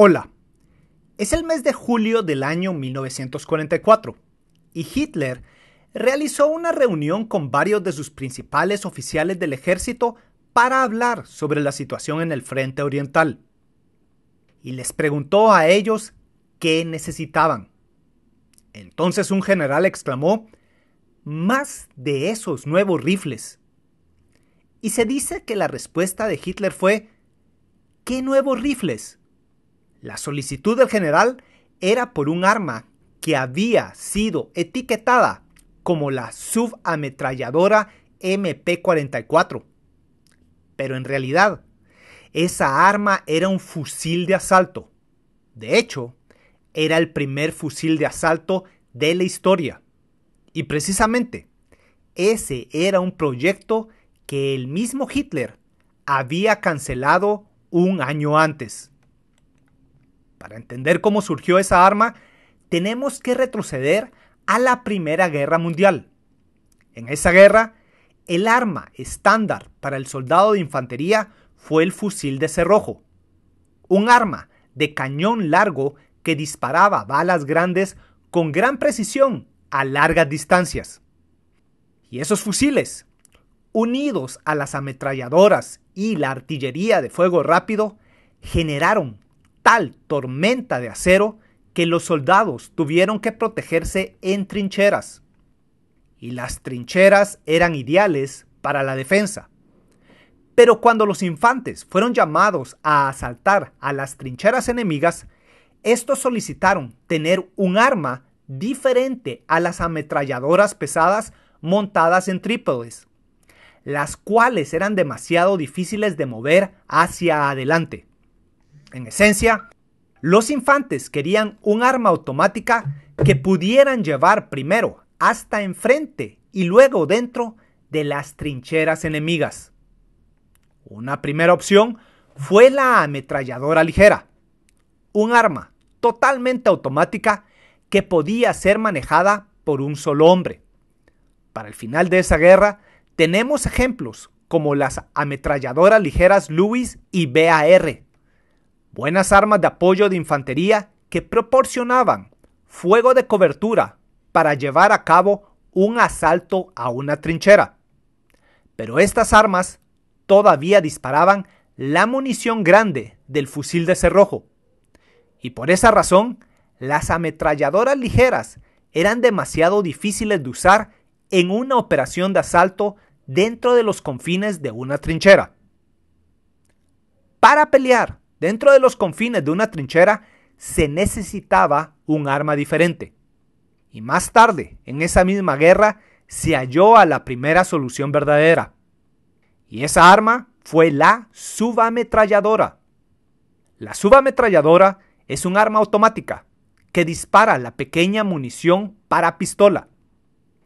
Hola, es el mes de julio del año 1944 y Hitler realizó una reunión con varios de sus principales oficiales del ejército para hablar sobre la situación en el frente oriental. Y les preguntó a ellos qué necesitaban. Entonces un general exclamó, más de esos nuevos rifles. Y se dice que la respuesta de Hitler fue, ¿qué nuevos rifles? La solicitud del general era por un arma que había sido etiquetada como la subametralladora MP-44. Pero en realidad, esa arma era un fusil de asalto. De hecho, era el primer fusil de asalto de la historia. Y precisamente, ese era un proyecto que el mismo Hitler había cancelado un año antes. Para entender cómo surgió esa arma, tenemos que retroceder a la Primera Guerra Mundial. En esa guerra, el arma estándar para el soldado de infantería fue el fusil de cerrojo, un arma de cañón largo que disparaba balas grandes con gran precisión a largas distancias. Y esos fusiles, unidos a las ametralladoras y la artillería de fuego rápido, generaron tal tormenta de acero que los soldados tuvieron que protegerse en trincheras. Y las trincheras eran ideales para la defensa. Pero cuando los infantes fueron llamados a asaltar a las trincheras enemigas, estos solicitaron tener un arma diferente a las ametralladoras pesadas montadas en trípodes, las cuales eran demasiado difíciles de mover hacia adelante. En esencia, los infantes querían un arma automática que pudieran llevar primero hasta enfrente y luego dentro de las trincheras enemigas. Una primera opción fue la ametralladora ligera, un arma totalmente automática que podía ser manejada por un solo hombre. Para el final de esa guerra tenemos ejemplos como las ametralladoras ligeras Lewis y BAR, buenas armas de apoyo de infantería que proporcionaban fuego de cobertura para llevar a cabo un asalto a una trinchera. Pero estas armas todavía disparaban la munición grande del fusil de cerrojo. Y por esa razón, las ametralladoras ligeras eran demasiado difíciles de usar en una operación de asalto dentro de los confines de una trinchera. Para pelear dentro de los confines de una trinchera, se necesitaba un arma diferente. Y más tarde, en esa misma guerra, se halló a la primera solución verdadera. Y esa arma fue la subametralladora. La subametralladora es un arma automática que dispara la pequeña munición para pistola.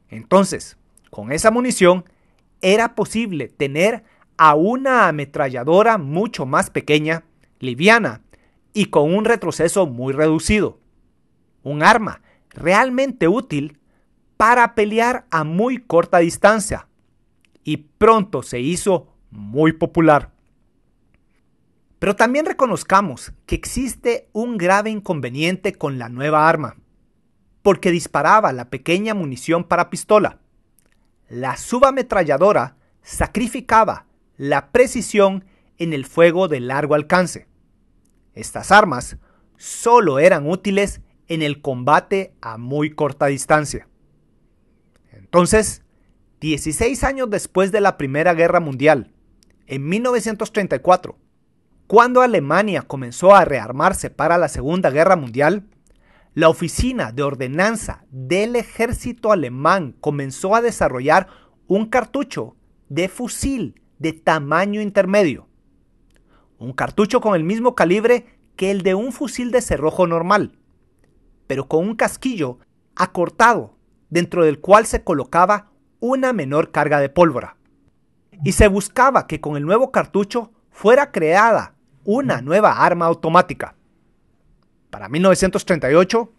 Entonces, con esa munición era posible tener a una ametralladora mucho más pequeña liviana y con un retroceso muy reducido. Un arma realmente útil para pelear a muy corta distancia y pronto se hizo muy popular. Pero también reconozcamos que existe un grave inconveniente con la nueva arma, porque disparaba la pequeña munición para pistola. La subametralladora sacrificaba la precisión en el fuego de largo alcance. Estas armas solo eran útiles en el combate a muy corta distancia. Entonces, 16 años después de la Primera Guerra Mundial, en 1934, cuando Alemania comenzó a rearmarse para la Segunda Guerra Mundial, la Oficina de Ordenanza del Ejército Alemán comenzó a desarrollar un cartucho de fusil de tamaño intermedio un cartucho con el mismo calibre que el de un fusil de cerrojo normal, pero con un casquillo acortado dentro del cual se colocaba una menor carga de pólvora. Y se buscaba que con el nuevo cartucho fuera creada una nueva arma automática. Para 1938,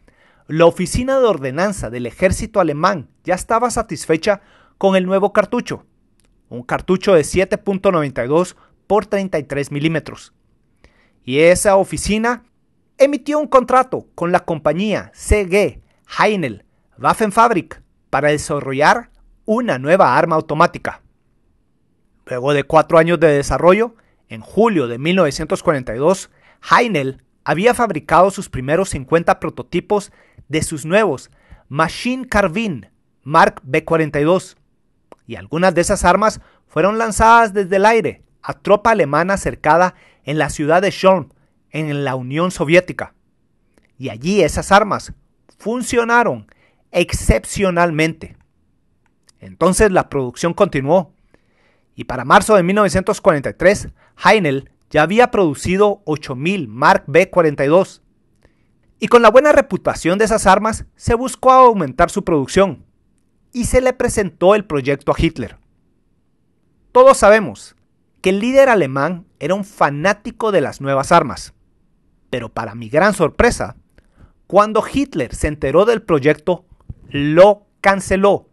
la Oficina de Ordenanza del Ejército Alemán ya estaba satisfecha con el nuevo cartucho, un cartucho de 7.92 por 33 milímetros. Y esa oficina emitió un contrato con la compañía CG Heinel Waffenfabrik para desarrollar una nueva arma automática. Luego de cuatro años de desarrollo, en julio de 1942, Heinel había fabricado sus primeros 50 prototipos de sus nuevos Machine Carbine Mark B-42, y algunas de esas armas fueron lanzadas desde el aire a tropa alemana cercada en la ciudad de Shorn, en la Unión Soviética. Y allí esas armas funcionaron excepcionalmente. Entonces la producción continuó. Y para marzo de 1943, Heinel ya había producido 8.000 Mark B-42. Y con la buena reputación de esas armas, se buscó aumentar su producción. Y se le presentó el proyecto a Hitler. Todos sabemos que el líder alemán era un fanático de las nuevas armas. Pero para mi gran sorpresa, cuando Hitler se enteró del proyecto, lo canceló,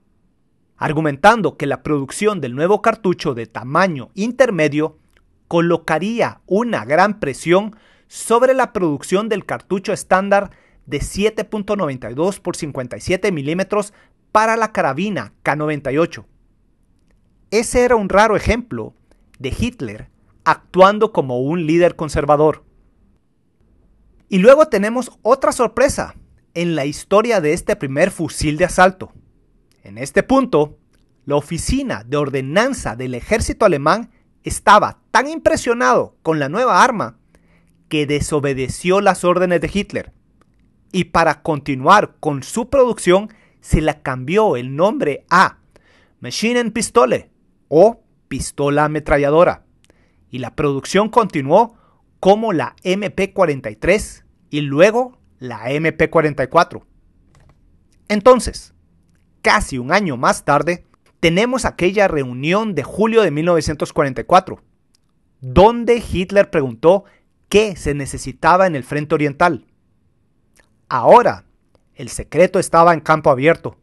argumentando que la producción del nuevo cartucho de tamaño intermedio colocaría una gran presión sobre la producción del cartucho estándar de 7.92 x 57 milímetros para la carabina K98. Ese era un raro ejemplo de Hitler actuando como un líder conservador. Y luego tenemos otra sorpresa en la historia de este primer fusil de asalto. En este punto, la oficina de ordenanza del ejército alemán estaba tan impresionado con la nueva arma que desobedeció las órdenes de Hitler. Y para continuar con su producción, se la cambió el nombre a Machine Pistole o pistola ametralladora, y la producción continuó como la MP43 y luego la MP44. Entonces, casi un año más tarde, tenemos aquella reunión de julio de 1944, donde Hitler preguntó qué se necesitaba en el frente oriental. Ahora, el secreto estaba en campo abierto.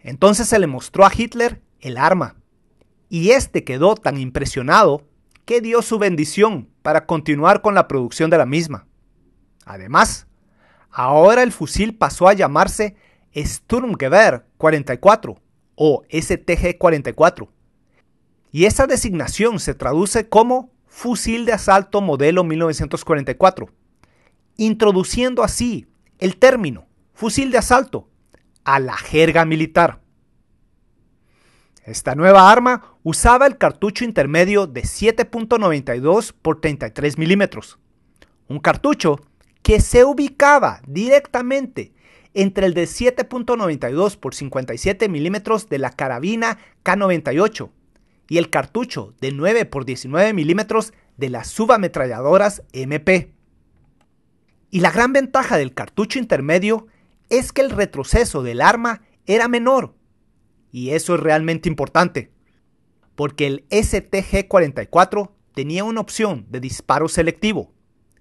Entonces se le mostró a Hitler el arma, y este quedó tan impresionado que dio su bendición para continuar con la producción de la misma. Además, ahora el fusil pasó a llamarse Sturmgewehr 44 o STG-44. Y esa designación se traduce como fusil de asalto modelo 1944, introduciendo así el término fusil de asalto a la jerga militar. Esta nueva arma usaba el cartucho intermedio de 7.92 x 33 milímetros, un cartucho que se ubicaba directamente entre el de 7.92 x 57 milímetros de la carabina K98 y el cartucho de 9 x 19 milímetros de las subametralladoras MP. Y la gran ventaja del cartucho intermedio es que el retroceso del arma era menor y eso es realmente importante, porque el STG-44 tenía una opción de disparo selectivo,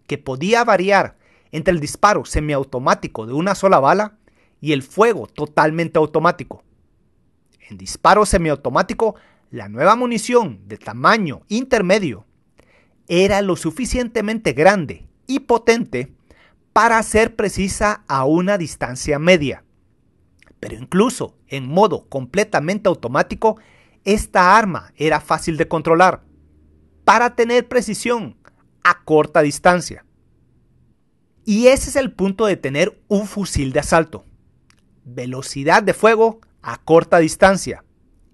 que podía variar entre el disparo semiautomático de una sola bala y el fuego totalmente automático. En disparo semiautomático, la nueva munición de tamaño intermedio era lo suficientemente grande y potente para ser precisa a una distancia media. Pero incluso en modo completamente automático, esta arma era fácil de controlar para tener precisión a corta distancia. Y ese es el punto de tener un fusil de asalto. Velocidad de fuego a corta distancia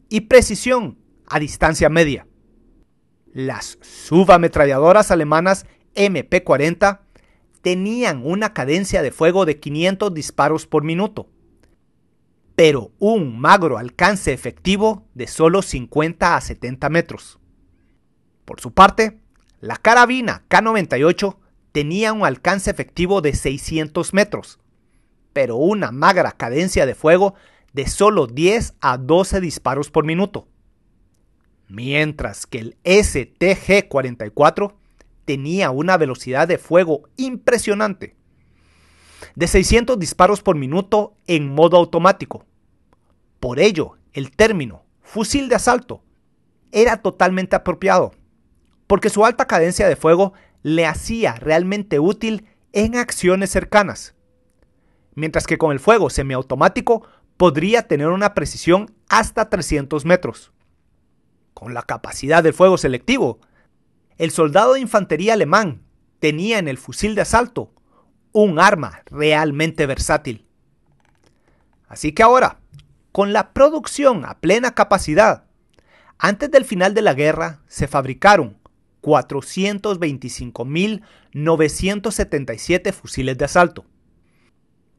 y precisión a distancia media. Las subametralladoras alemanas MP40 tenían una cadencia de fuego de 500 disparos por minuto pero un magro alcance efectivo de solo 50 a 70 metros. Por su parte, la carabina K98 tenía un alcance efectivo de 600 metros, pero una magra cadencia de fuego de solo 10 a 12 disparos por minuto, mientras que el STG-44 tenía una velocidad de fuego impresionante de 600 disparos por minuto en modo automático. Por ello, el término fusil de asalto era totalmente apropiado, porque su alta cadencia de fuego le hacía realmente útil en acciones cercanas, mientras que con el fuego semiautomático podría tener una precisión hasta 300 metros. Con la capacidad de fuego selectivo, el soldado de infantería alemán tenía en el fusil de asalto un arma realmente versátil. Así que ahora, con la producción a plena capacidad, antes del final de la guerra se fabricaron 425.977 fusiles de asalto.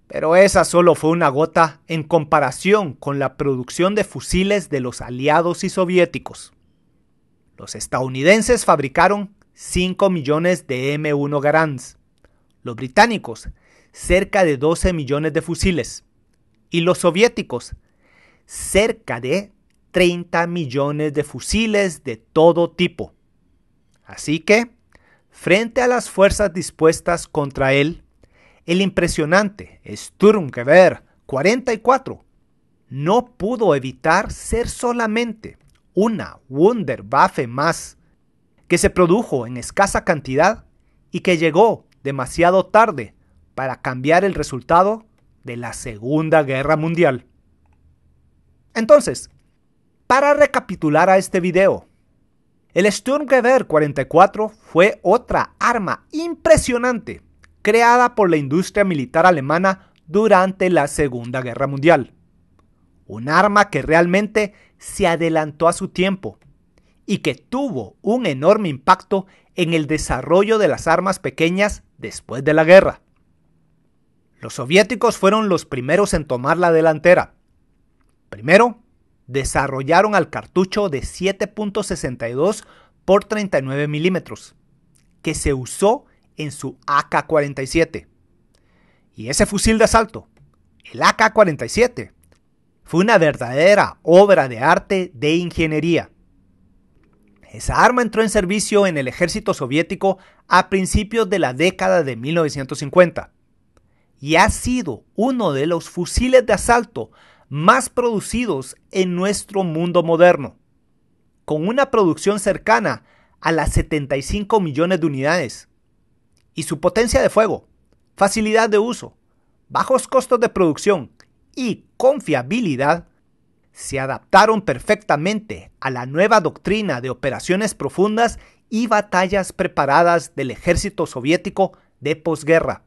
Pero esa solo fue una gota en comparación con la producción de fusiles de los aliados y soviéticos. Los estadounidenses fabricaron 5 millones de M1 Garands, los británicos cerca de 12 millones de fusiles y los soviéticos cerca de 30 millones de fusiles de todo tipo. Así que, frente a las fuerzas dispuestas contra él, el impresionante Sturmgewehr 44 no pudo evitar ser solamente una Wunderwaffe más, que se produjo en escasa cantidad y que llegó demasiado tarde para cambiar el resultado de la Segunda Guerra Mundial. Entonces, para recapitular a este video, el Sturmgewehr 44 fue otra arma impresionante creada por la industria militar alemana durante la Segunda Guerra Mundial. Un arma que realmente se adelantó a su tiempo y que tuvo un enorme impacto en el desarrollo de las armas pequeñas después de la guerra. Los soviéticos fueron los primeros en tomar la delantera. Primero, desarrollaron al cartucho de 7.62 por 39 milímetros, que se usó en su AK-47. Y ese fusil de asalto, el AK-47, fue una verdadera obra de arte de ingeniería. Esa arma entró en servicio en el ejército soviético a principios de la década de 1950 y ha sido uno de los fusiles de asalto más producidos en nuestro mundo moderno, con una producción cercana a las 75 millones de unidades. Y su potencia de fuego, facilidad de uso, bajos costos de producción y confiabilidad se adaptaron perfectamente a la nueva doctrina de operaciones profundas y batallas preparadas del ejército soviético de posguerra.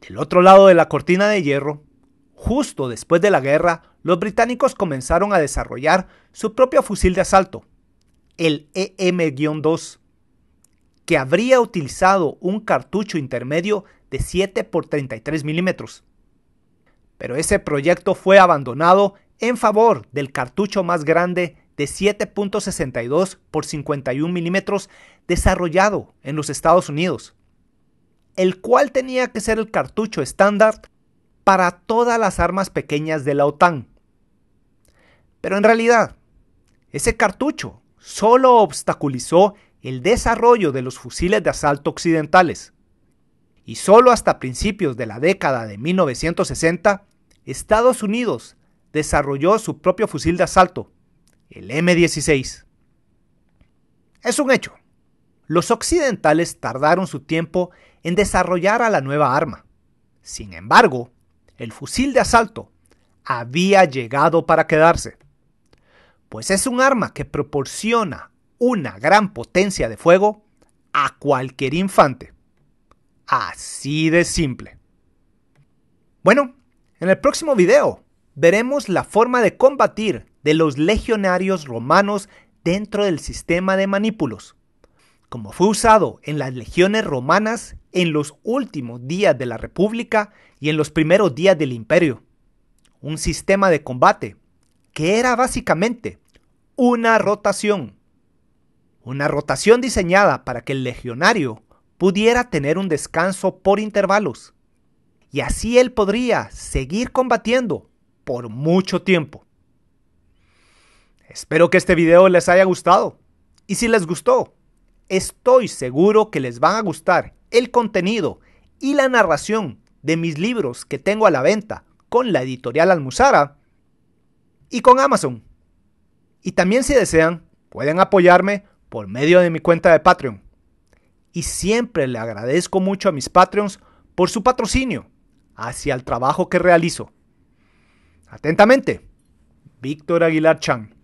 Del otro lado de la cortina de hierro, justo después de la guerra, los británicos comenzaron a desarrollar su propio fusil de asalto, el EM-2, que habría utilizado un cartucho intermedio de 7 x 33 milímetros pero ese proyecto fue abandonado en favor del cartucho más grande de 7.62 por 51 milímetros desarrollado en los Estados Unidos, el cual tenía que ser el cartucho estándar para todas las armas pequeñas de la OTAN. Pero en realidad, ese cartucho solo obstaculizó el desarrollo de los fusiles de asalto occidentales y solo hasta principios de la década de 1960, Estados Unidos desarrolló su propio fusil de asalto, el M16. Es un hecho. Los occidentales tardaron su tiempo en desarrollar a la nueva arma. Sin embargo, el fusil de asalto había llegado para quedarse, pues es un arma que proporciona una gran potencia de fuego a cualquier infante. Así de simple. Bueno, en el próximo video veremos la forma de combatir de los legionarios romanos dentro del sistema de manípulos, como fue usado en las legiones romanas en los últimos días de la República y en los primeros días del imperio. Un sistema de combate que era básicamente una rotación. Una rotación diseñada para que el legionario pudiera tener un descanso por intervalos. Y así él podría seguir combatiendo por mucho tiempo. Espero que este video les haya gustado. Y si les gustó, estoy seguro que les van a gustar el contenido y la narración de mis libros que tengo a la venta con la editorial Almuzara y con Amazon. Y también si desean, pueden apoyarme por medio de mi cuenta de Patreon y siempre le agradezco mucho a mis Patreons por su patrocinio hacia el trabajo que realizo. Atentamente, Víctor Aguilar Chan.